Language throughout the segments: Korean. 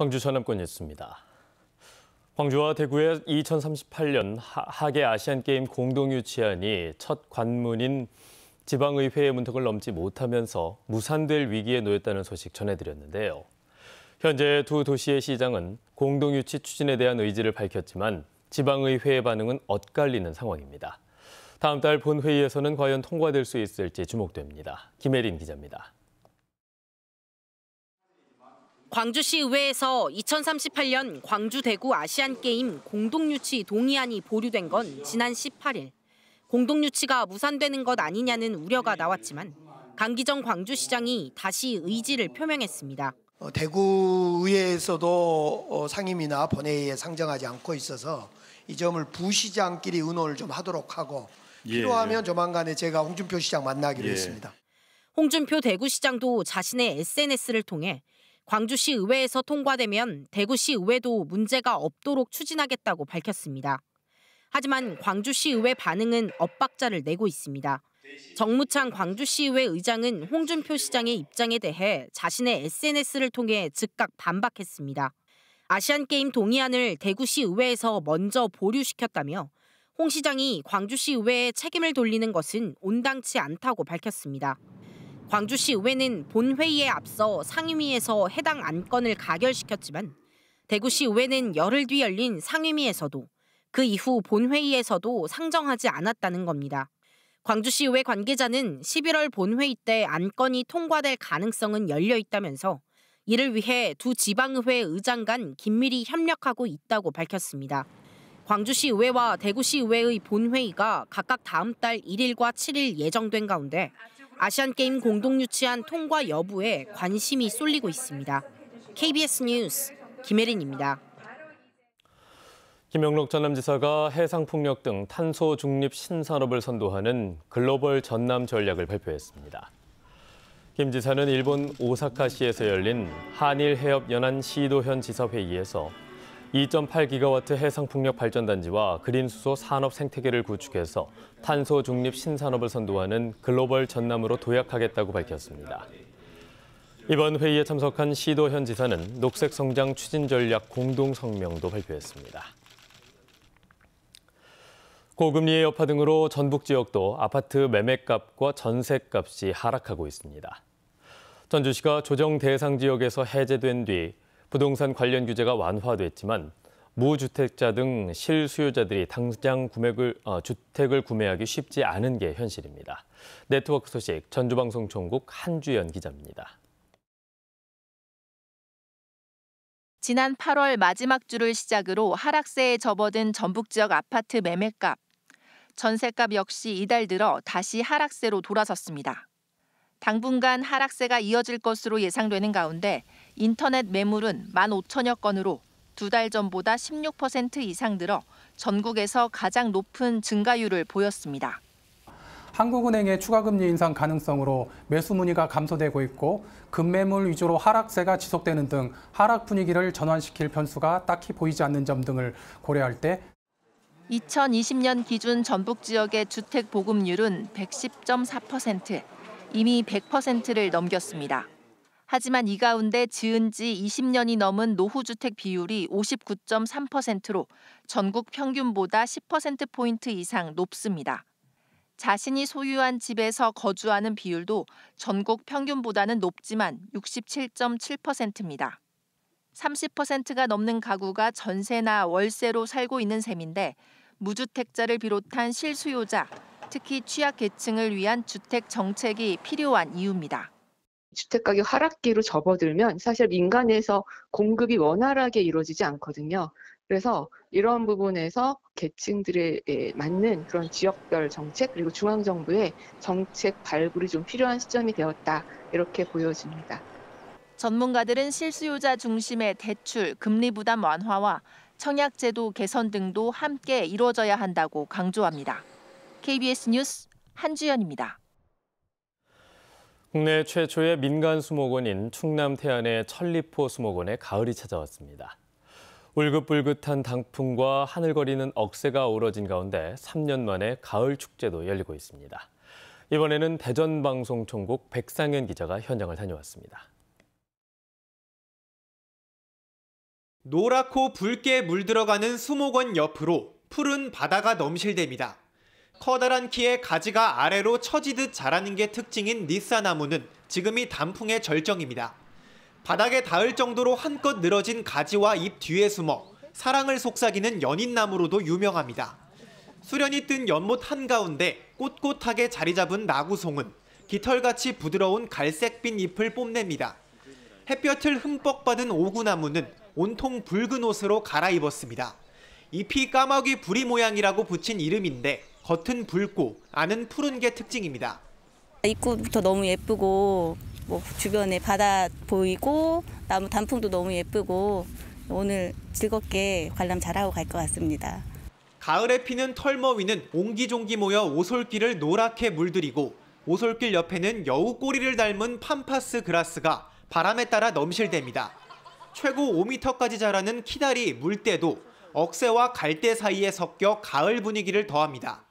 광주 전남권 뉴스입니다. 광주와 대구의 2038년 하계 아시안게임 공동유치안이 첫 관문인 지방의회의 문턱을 넘지 못하면서 무산될 위기에 놓였다는 소식 전해드렸는데요. 현재 두 도시의 시장은 공동유치 추진에 대한 의지를 밝혔지만 지방의회의 반응은 엇갈리는 상황입니다. 다음 달 본회의에서는 과연 통과될 수 있을지 주목됩니다. 김혜린 기자입니다. 광주시의회에서 2038년 광주대구 아시안게임 공동유치 동의안이 보류된 건 지난 18일. 공동유치가 무산되는 것 아니냐는 우려가 나왔지만 강기정 광주시장이 다시 의지를 표명했습니다. 어, 대구의회에서도 어, 상임이나 본회의에 상정하지 않고 있어서 이 점을 부시장끼리 의논을 좀 하도록 하고 예, 필요하면 예. 조만간에 제가 홍준표 시장 만나기로 예. 했습니다. 홍준표 대구시장도 자신의 SNS를 통해 광주시 의회에서 통과되면 대구시 의회도 문제가 없도록 추진하겠다고 밝혔습니다. 하지만 광주시 의회 반응은 엇박자를 내고 있습니다. 정무창 광주시의회 의장은 홍준표 시장의 입장에 대해 자신의 SNS를 통해 즉각 반박했습니다. 아시안게임 동의안을 대구시 의회에서 먼저 보류시켰다며 홍 시장이 광주시 의회에 책임을 돌리는 것은 온당치 않다고 밝혔습니다. 광주시 의회는 본회의에 앞서 상임위에서 해당 안건을 가결시켰지만 대구시 의회는 열흘 뒤 열린 상임위에서도 그 이후 본회의에서도 상정하지 않았다는 겁니다. 광주시 의회 관계자는 11월 본회의 때 안건이 통과될 가능성은 열려 있다면서 이를 위해 두 지방의회 의장 간 긴밀히 협력하고 있다고 밝혔습니다. 광주시 의회와 대구시 의회의 본회의가 각각 다음 달 1일과 7일 예정된 가운데 아시안게임 공동유치안 통과 여부에 관심이 쏠리고 있습니다. KBS 뉴스 김혜린입니다. 김영록 전남지사가 해상폭력 등 탄소 중립 신산업을 선도하는 글로벌 전남 전략을 발표했습니다. 김 지사는 일본 오사카시에서 열린 한일 해협 연안 시도현 지사 회의에서 2.8기가와트 해상풍력 발전단지와 그린수소 산업 생태계를 구축해서 탄소 중립 신산업을 선도하는 글로벌 전남으로 도약하겠다고 밝혔습니다. 이번 회의에 참석한 시도현 지사는 녹색 성장 추진 전략 공동 성명도 발표했습니다. 고금리의 여파 등으로 전북 지역도 아파트 매매값과 전세값이 하락하고 있습니다. 전주시가 조정 대상 지역에서 해제된 뒤 부동산 관련 규제가 완화됐지만 무주택자 등 실수요자들이 당장 구매를, 어, 주택을 구매하기 쉽지 않은 게 현실입니다. 네트워크 소식 전주방송총국 한주연 기자입니다. 지난 8월 마지막 주를 시작으로 하락세에 접어든 전북 지역 아파트 매매값. 전세값 역시 이달 들어 다시 하락세로 돌아섰습니다. 당분간 하락세가 이어질 것으로 예상되는 가운데 인터넷 매물은 1 5 0 0 0여 건으로 두 달 전보다 16% 이상 늘어 전국에서 가장 높은 증가율을 보였습니다. 한국은행의 추가금리 인상 가능성으로 매수 문의가 감소되고 있고 급매물 위주로 하락세가 지속되는 등 하락 분위기를 전환시킬 변수가 딱히 보이지 않는 점 등을 고려할 때 2020년 기준 전북 지역의 주택 보급률은 110.4%, 이미 100%를 넘겼습니다. 하지만 이 가운데 지은 지 20년이 넘은 노후주택 비율이 59.3%로 전국 평균보다 10%포인트 이상 높습니다. 자신이 소유한 집에서 거주하는 비율도 전국 평균보다는 높지만 67.7%입니다. 30%가 넘는 가구가 전세나 월세로 살고 있는 셈인데 무주택자를 비롯한 실수요자, 특히 취약계층을 위한 주택 정책이 필요한 이유입니다. 주택가격 하락기로 접어들면 사실 민간에서 공급이 원활하게 이루어지지 않거든요. 그래서 이런 부분에서 계층들에 맞는 그런 지역별 정책 그리고 중앙정부의 정책 발굴이 좀 필요한 시점이 되었다 이렇게 보여집니다. 전문가들은 실수요자 중심의 대출, 금리 부담 완화와 청약제도 개선 등도 함께 이루어져야 한다고 강조합니다. KBS 뉴스 한주연입니다. 국내 최초의 민간 수목원인 충남 태안의 천리포 수목원에 가을이 찾아왔습니다. 울긋불긋한 당풍과 하늘거리는 억새가 어우러진 가운데 3년 만에 가을 축제도 열리고 있습니다. 이번에는 대전방송총국 백상현 기자가 현장을 다녀왔습니다. 노랗고 붉게 물들어가는 수목원 옆으로 푸른 바다가 넘실댑니다. 커다란 키에 가지가 아래로 처지듯 자라는 게 특징인 니사나무는 지금이 단풍의 절정입니다. 바닥에 닿을 정도로 한껏 늘어진 가지와 잎 뒤에 숨어 사랑을 속삭이는 연인나무로도 유명합니다. 수련이 뜬 연못 한가운데 꼿꼿하게 자리 잡은 나구송은 깃털같이 부드러운 갈색빛 잎을 뽐냅니다. 햇볕을 흠뻑 받은 오구나무는 온통 붉은 옷으로 갈아입었습니다. 잎이 까마귀 부리 모양이라고 붙인 이름인데 겉은 붉고 안은 푸른 게 특징입니다. 입구부터 너무 예쁘고 뭐 주변에 바다 보이고 나무 단풍도 너무 예쁘고 오늘 즐겁게 관람 잘하고 갈 것 같습니다. 가을에 피는 털머위는 옹기종기 모여 오솔길을 노랗게 물들이고 오솔길 옆에는 여우 꼬리를 닮은 팜파스 그라스가 바람에 따라 넘실댑니다. 최고 5m까지 자라는 키다리 물대도 억새와 갈대 사이에 섞여 가을 분위기를 더합니다.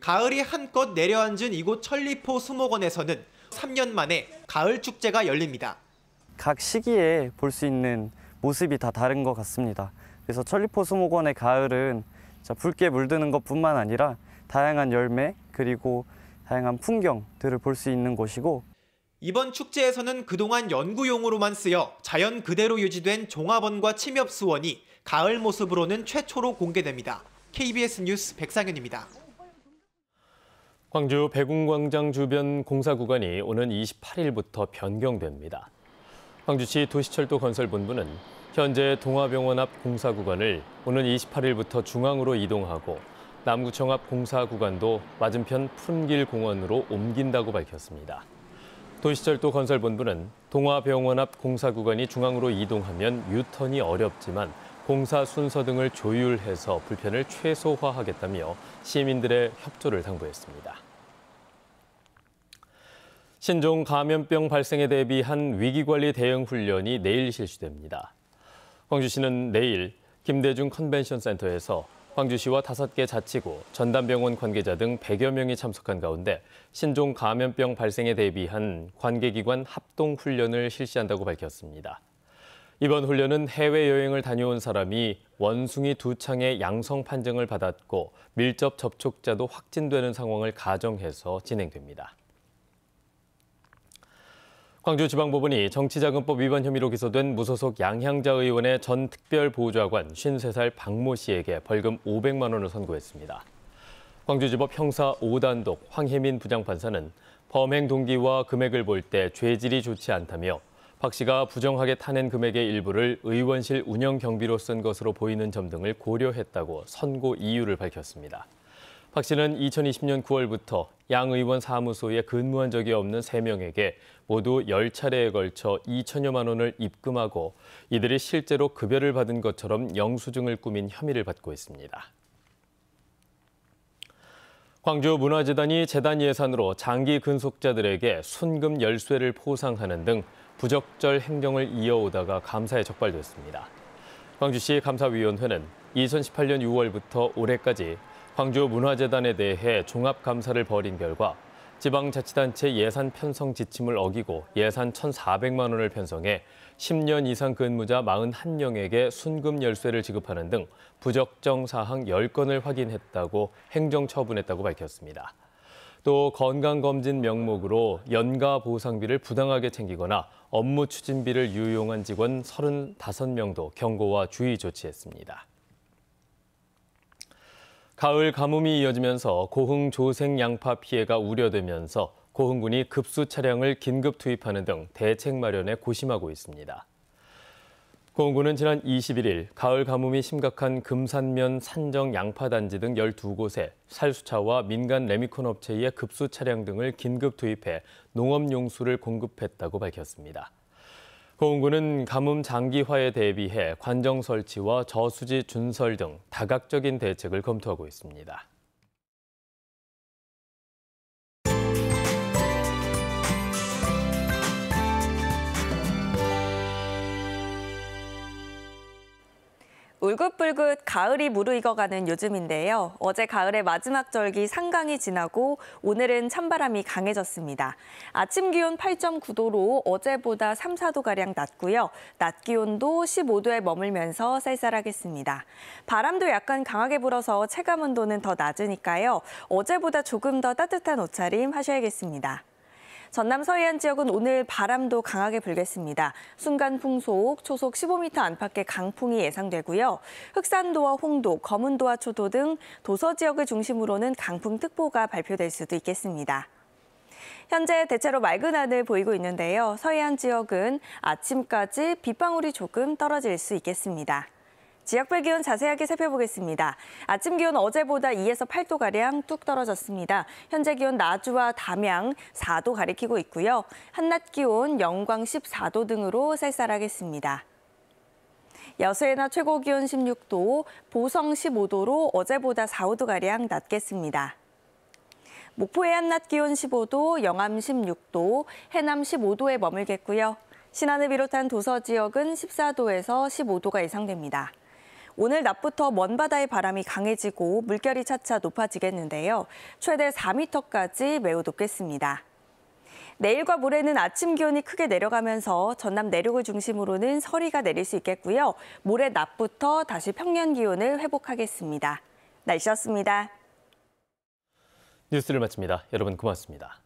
가을이 한껏 내려앉은 이곳 천리포 수목원에서는 3년 만에 가을 축제가 열립니다. 각 시기에 볼 수 있는 모습이 다 다른 것 같습니다. 그래서 천리포 수목원의 가을은 붉게 물드는 것뿐만 아니라 다양한 열매 그리고 다양한 풍경들을 볼 수 있는 곳이고 이번 축제에서는 그동안 연구용으로만 쓰여 자연 그대로 유지된 종합원과 침엽수원이 가을 모습으로는 최초로 공개됩니다. KBS 뉴스 백상현입니다. 광주 백운광장 주변 공사 구간이 오는 28일부터 변경됩니다. 광주시 도시철도건설본부는 현재 동화병원 앞 공사 구간을 오는 28일부터 중앙으로 이동하고 남구청 앞 공사 구간도 맞은편 푸른길 공원으로 옮긴다고 밝혔습니다. 도시철도건설본부는 동화병원 앞 공사 구간이 중앙으로 이동하면 유턴이 어렵지만 공사 순서 등을 조율해서 불편을 최소화하겠다며 시민들의 협조를 당부했습니다. 신종 감염병 발생에 대비한 위기관리 대응 훈련이 내일 실시됩니다. 광주시는 내일 김대중 컨벤션 센터에서 광주시와 5개 자치구, 전담병원 관계자 등 100여 명이 참석한 가운데 신종 감염병 발생에 대비한 관계기관 합동 훈련을 실시한다고 밝혔습니다. 이번 훈련은 해외여행을 다녀온 사람이 원숭이 두 창의 양성 판정을 받았고 밀접 접촉자도 확진되는 상황을 가정해서 진행됩니다. 광주지방법원이 정치자금법 위반 혐의로 기소된 무소속 양향자 의원의 전 특별보좌관 53살 박모 씨에게 벌금 500만 원을 선고했습니다. 광주지법 형사 5단독 황혜민 부장판사는 범행 동기와 금액을 볼 때 죄질이 좋지 않다며 박 씨가 부정하게 타낸 금액의 일부를 의원실 운영 경비로 쓴 것으로 보이는 점 등을 고려했다고 선고 이유를 밝혔습니다. 박 씨는 2020년 9월부터 양 의원 사무소에 근무한 적이 없는 3명에게 모두 10차례에 걸쳐 2천여만 원을 입금하고 이들이 실제로 급여를 받은 것처럼 영수증을 꾸민 혐의를 받고 있습니다. 광주문화재단이 재단 예산으로 장기 근속자들에게 순금 열쇠를 포상하는 등 부적절 행정을 이어오다가 감사에 적발됐습니다. 광주시 감사위원회는 2018년 6월부터 올해까지 광주 문화재단에 대해 종합 감사를 벌인 결과 지방자치단체 예산 편성 지침을 어기고 예산 1,400만 원을 편성해 10년 이상 근무자 41명에게 순금 열쇠를 지급하는 등 부적정 사항 10건을 확인했다고 행정처분했다고 밝혔습니다. 또 건강검진 명목으로 연가 보상비를 부당하게 챙기거나 업무 추진비를 유용한 직원 35명도 경고와 주의 조치했습니다. 가을 가뭄이 이어지면서 고흥 조생 양파 피해가 우려되면서 고흥군이 급수 차량을 긴급 투입하는 등 대책 마련에 고심하고 있습니다. 보훈군은 지난 21일 가을 가뭄이 심각한 금산면 산정 양파단지 등 12곳에 살수차와 민간 레미콘 업체의 급수 차량 등을 긴급 투입해 농업 용수를 공급했다고 밝혔습니다. 보훈군은 가뭄 장기화에 대비해 관정 설치와 저수지 준설 등 다각적인 대책을 검토하고 있습니다. 울긋불긋 가을이 무르익어가는 요즘인데요. 어제 가을의 마지막 절기 상강이 지나고 오늘은 찬바람이 강해졌습니다. 아침 기온 8.9도로 어제보다 3, 4도가량 낮고요. 낮 기온도 15도에 머물면서 쌀쌀하겠습니다. 바람도 약간 강하게 불어서 체감 온도는 더 낮으니까요. 어제보다 조금 더 따뜻한 옷차림 하셔야겠습니다. 전남 서해안 지역은 오늘 바람도 강하게 불겠습니다. 순간 풍속 초속 15m 안팎의 강풍이 예상되고요. 흑산도와 홍도, 거문도와 초도 등 도서 지역을 중심으로는 강풍특보가 발표될 수도 있겠습니다. 현재 대체로 맑은 하늘 보이고 있는데요. 서해안 지역은 아침까지 빗방울이 조금 떨어질 수 있겠습니다. 지역별 기온 자세하게 살펴보겠습니다. 아침 기온 어제보다 2에서 8도가량 뚝 떨어졌습니다. 현재 기온 나주와 담양 4도 가리키고 있고요. 한낮 기온 영광 14도 등으로 쌀쌀하겠습니다. 여수에나 최고 기온 16도, 보성 15도로 어제보다 4, 5도가량 낮겠습니다. 목포의 한낮 기온 15도, 영암 16도, 해남 15도에 머물겠고요. 신안을 비롯한 도서 지역은 14도에서 15도가 예상됩니다. 오늘 낮부터 먼 바다의 바람이 강해지고 물결이 차차 높아지겠는데요. 최대 4m까지 매우 높겠습니다. 내일과 모레는 아침 기온이 크게 내려가면서 전남 내륙을 중심으로는 서리가 내릴 수 있겠고요. 모레 낮부터 다시 평년 기온을 회복하겠습니다. 날씨였습니다. 뉴스를 마칩니다. 여러분 고맙습니다.